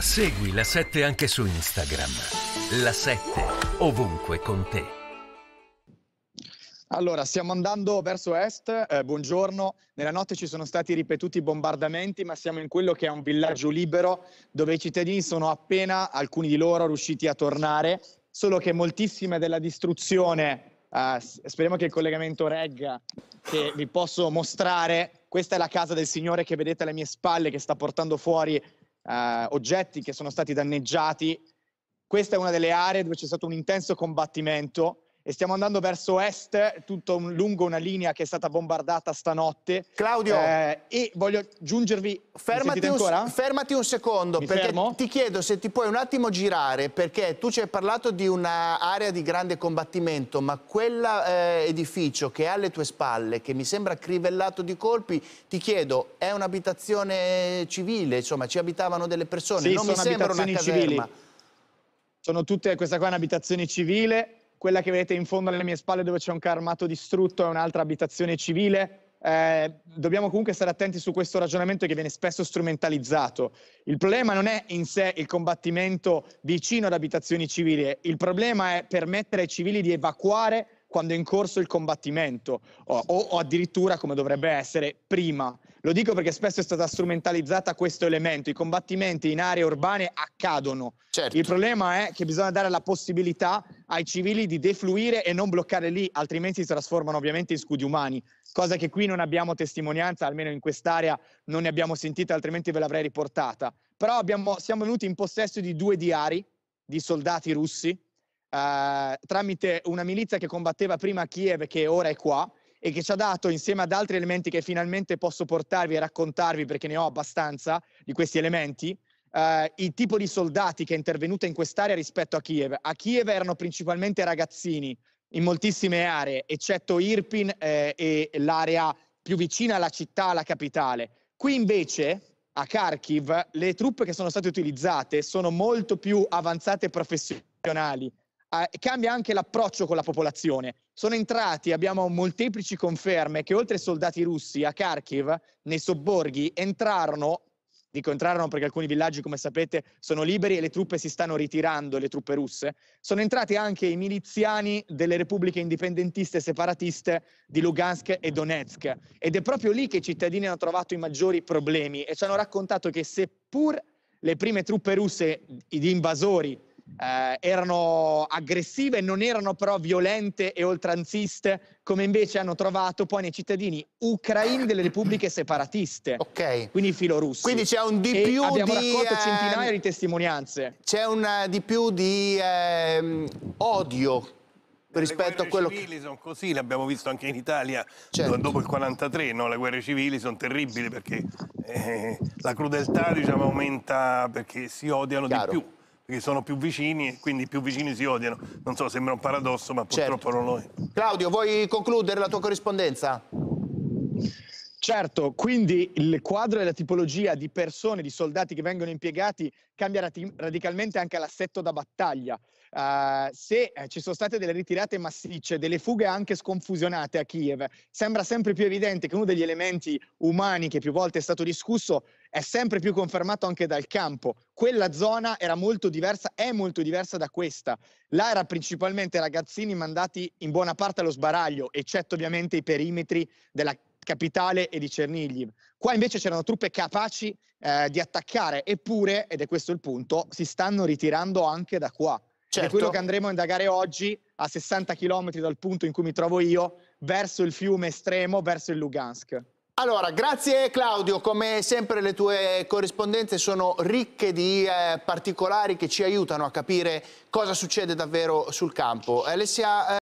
Segui la 7 anche su Instagram. La 7 ovunque con te. Allora, stiamo andando verso est, eh, buongiorno. Nella notte ci sono stati ripetuti bombardamenti, ma siamo in quello che è un villaggio libero dove i cittadini sono appena, alcuni di loro, riusciti a tornare, solo che moltissima della distruzione, eh, speriamo che il collegamento regga, che vi posso mostrare, questa è la casa del signore che vedete alle mie spalle che sta portando fuori eh, oggetti che sono stati danneggiati. Questa è una delle aree dove c'è stato un intenso combattimento e stiamo andando verso est, tutto un, lungo una linea che è stata bombardata stanotte. Claudio, eh, e voglio aggiungervi... Fermati un, fermati un, secondo, Mi perché fermo? ti chiedo se ti puoi un attimo girare, perché tu ci hai parlato di un'area di grande combattimento, ma quell'edificio eh, che è alle tue spalle, che mi sembra crivellato di colpi, ti chiedo, è un'abitazione civile? Insomma, ci abitavano delle persone? Sì, non mi sembra una caserma. Civili. Sono tutte, questa qua è un'abitazione civile, quella che vedete in fondo alle mie spalle dove c'è un carmato distrutto è un'altra abitazione civile. Eh, dobbiamo comunque stare attenti su questo ragionamento che viene spesso strumentalizzato. Il problema non è in sé il combattimento vicino ad abitazioni civili, il problema è permettere ai civili di evacuare quando è in corso il combattimento o, o addirittura come dovrebbe essere prima. Lo dico perché spesso è stata strumentalizzata questo elemento, i combattimenti in aree urbane accadono. Certo. Il problema è che bisogna dare la possibilità ai civili di defluire e non bloccare lì, altrimenti si trasformano ovviamente in scudi umani, cosa che qui non abbiamo testimonianza, almeno in quest'area non ne abbiamo sentita, altrimenti ve l'avrei riportata. Però abbiamo, siamo venuti in possesso di due diari di soldati russi eh, tramite una milizia che combatteva prima a Kiev che ora è qua e che ci ha dato insieme ad altri elementi che finalmente posso portarvi e raccontarvi perché ne ho abbastanza di questi elementi, eh, il tipo di soldati che è intervenuta in quest'area rispetto a Kiev. A Kiev erano principalmente ragazzini in moltissime aree, eccetto Irpin eh, e l'area più vicina alla città, alla capitale. Qui invece, a Kharkiv, le truppe che sono state utilizzate sono molto più avanzate e professionali, eh, cambia anche l'approccio con la popolazione. Sono entrati, abbiamo molteplici conferme che oltre ai soldati russi a Kharkiv, nei sobborghi, entrarono dico entrarono perché alcuni villaggi, come sapete, sono liberi e le truppe si stanno ritirando, le truppe russe, sono entrati anche i miliziani delle repubbliche indipendentiste separatiste di Lugansk e Donetsk. Ed è proprio lì che i cittadini hanno trovato i maggiori problemi e ci hanno raccontato che seppur le prime truppe russe, gli invasori, eh, erano aggressive, non erano però violente e oltranziste, come invece hanno trovato poi nei cittadini ucraini delle repubbliche separatiste, okay. quindi filorussi. Quindi c'è un di più e abbiamo raccolto eh, centinaia di testimonianze. C'è un eh, di più di ehm, odio rispetto a quello che... Le guerre civili sono così, l'abbiamo visto anche in Italia certo. dopo il 43, no? le guerre civili sono terribili perché eh, la crudeltà diciamo, aumenta perché si odiano Chiaro. di più perché sono più vicini e quindi più vicini si odiano. Non so, sembra un paradosso, ma purtroppo certo. non lo è. Claudio, vuoi concludere la tua corrispondenza? Certo, quindi il quadro e la tipologia di persone, di soldati che vengono impiegati cambia rati- radicalmente anche l'assetto da battaglia. Uh, se eh, ci sono state delle ritirate massicce, delle fughe anche sconfusionate a Kiev, sembra sempre più evidente che uno degli elementi umani che più volte è stato discusso è sempre più confermato anche dal campo. Quella zona era molto diversa, è molto diversa da questa. Là era principalmente ragazzini mandati in buona parte allo sbaraglio, eccetto ovviamente i perimetri della Capitale e di Cernigli. Qua invece c'erano truppe capaci eh, di attaccare, eppure, ed è questo il punto, si stanno ritirando anche da qua. Certo. È quello certo. che andremo a indagare oggi, a 60 km dal punto in cui mi trovo io, verso il fiume estremo, verso il Lugansk. Allora, grazie Claudio, come sempre le tue corrispondenze sono ricche di eh, particolari che ci aiutano a capire cosa succede davvero sul campo. Alessia, eh...